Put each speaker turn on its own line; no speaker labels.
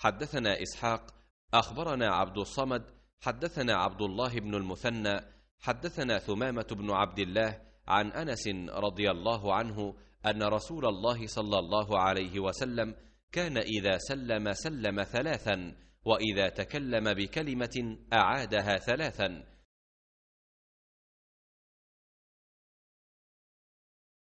حدثنا إسحاق أخبرنا عبد الصمد حدثنا عبد الله بن المثنى حدثنا ثمامة بن عبد الله عن أنس رضي الله عنه أن رسول الله صلى الله عليه وسلم كان إذا سلم سلم ثلاثا وإذا تكلم بكلمة أعادها ثلاثا